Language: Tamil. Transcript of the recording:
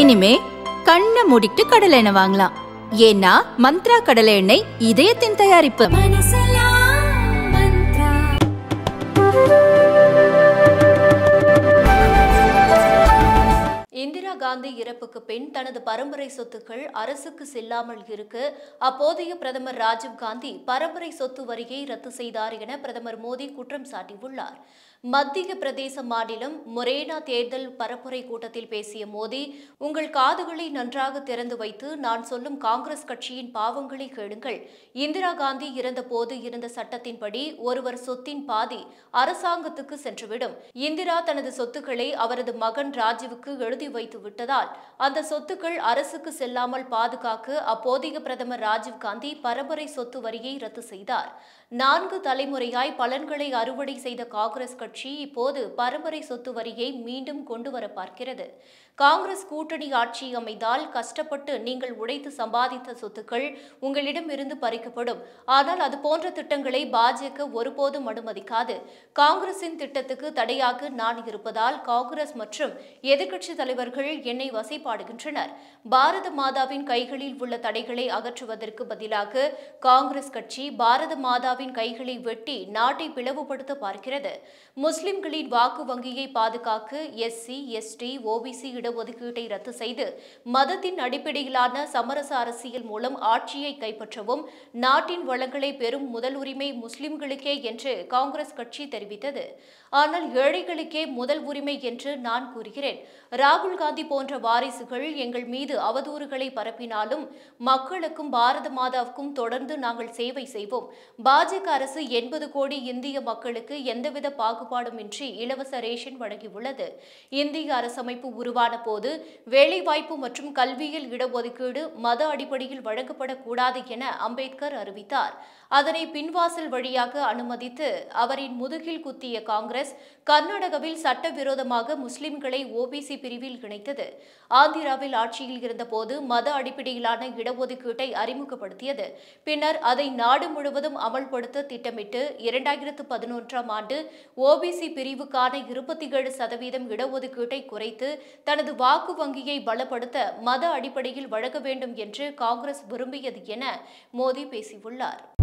இனிமே கண்ணை மூடிட்டு கடலை எண்ணெய் வாங்கலாம் ஏன்னா மந்த்ரா கடலை எண்ணெய் இதயத்தின் தயாரிப்பு இந்திரா காந்தி இறப்புக்கு பின் தனது பரம்பரை சொத்துக்கள் அரசுக்கு செல்லாமல் இருக்க அப்போதைய பிரதமர் ராஜீவ்காந்தி பரம்பரை சொத்து வரியை ரத்து செய்தார் என பிரதமர் மோடி குற்றம் சாட்டியுள்ளார் மத்திய பிரதேச மாநிலம் மொரேனா தேர்தல் பரப்புரை கூட்டத்தில் பேசிய மோடி உங்கள் காதுகளை நன்றாக திறந்து வைத்து நான் சொல்லும் காங்கிரஸ் கட்சியின் பாவங்களை கேளுங்கள் இந்திரா காந்தி இறந்தபோது இருந்த சட்டத்தின்படி ஒருவர் சொத்தின் பாதி அரசாங்கத்துக்கு சென்றுவிடும் இந்திரா தனது சொத்துக்களை அவரது மகன் ராஜீவுக்கு எழுதி வைத்து கொடுத்து விட்டதால் அந்த சொத்துக்கள் அரசுக்கு செல்லாமல் பாதுகாக்க அப்போதைய பிரதமர் ராஜீவ்காந்தி பரம்பரை சொத்து வரியை ரத்து செய்தார் நான்கு தலைமுறையாய் பலன்களை அறுவடை செய்த காங்கிரஸ் கட்சி இப்போது பரம்பரை சொத்து வரியை மீண்டும் கொண்டுவர பார்க்கிறது காங்கிரஸ் கூட்டணி ஆட்சி அமைந்தால் கஷ்டப்பட்டு நீங்கள் உழைத்து சம்பாதித்த சொத்துக்கள் உங்களிடம் இருந்து பறிக்கப்படும் ஆனால் அதுபோன்ற திட்டங்களை பாஜக ஒருபோதும் அனுமதிக்காது காங்கிரசின் திட்டத்துக்கு தடையாக நான் இருப்பதால் காங்கிரஸ் மற்றும் எதிர்க்கட்சி தலைவர்கள் பொதுமக்கள் என்னை வசைப்பாடுகின்றனர் பாரத மாதாவின் கைகளில் உள்ள தடைகளை அகற்றுவதற்கு பதிலாக காங்கிரஸ் கட்சி பாரத மாதாவின் கைகளை வெட்டி நாட்டை பிளவுபடுத்த பார்க்கிறது முஸ்லிம்களின் வாக்கு வங்கியை பாதுகாக்க எஸ்சி எஸ்டி ஓபிசி இடஒதுக்கீட்டை ரத்து செய்து மதத்தின் அடிப்படையிலான சமரச அரசியல் மூலம் ஆட்சியை கைப்பற்றவும் நாட்டின் வளங்களை பெறும் முதல் உரிமை முஸ்லிம்களுக்கே என்று காங்கிரஸ் கட்சி தெரிவித்தது ஆனால் ஏழைகளுக்கே முதல் உரிமை என்று நான் கூறுகிறேன் ராகுல் காந்தி மோடி போன்ற வாரிசுகள் எங்கள் மீது அவதூறுகளை பரப்பினாலும் மக்களுக்கும் பாரத மாதாவுக்கும் தொடர்ந்து நாங்கள் சேவை செய்வோம் பாஜக அரசு எண்பது கோடி இந்திய மக்களுக்கு எந்தவித பாகுபாடுமின்றி இலவச ரேஷன் வழங்கியுள்ளது இந்திய அரசமைப்பு உருவான போது வேலைவாய்ப்பு மற்றும் கல்வியில் இடஒதுக்கீடு மத அடிப்படையில் வழங்கப்படக்கூடாது என அம்பேத்கர் அறிவித்தார் அதனை பின்வாசல் வழியாக அனுமதித்து அவரின் முதுகில் குத்திய காங்கிரஸ் கர்நாடகவில் சட்டவிரோதமாக முஸ்லிம்களை ஓபிசி பிரிவில் இணைத்தது வைத்தது ஆந்திராவில் ஆட்சியில் இருந்தபோது மத அடிப்படையிலான இடஒதுக்கீட்டை அறிமுகப்படுத்தியது பின்னர் அதை நாடு முழுவதும் அமல்படுத்த திட்டமிட்டு இரண்டாயிரத்து பதினொன்றாம் ஆண்டு ஓபிசி பிரிவுக்கான இருபத்தி ஏழு சதவீதம் இடஒதுக்கீட்டை குறைத்து தனது வாக்கு வங்கியை பலப்படுத்த மத அடிப்படையில் வழங்க வேண்டும் என்று காங்கிரஸ் விரும்பியது என மோடி பேசியுள்ளார்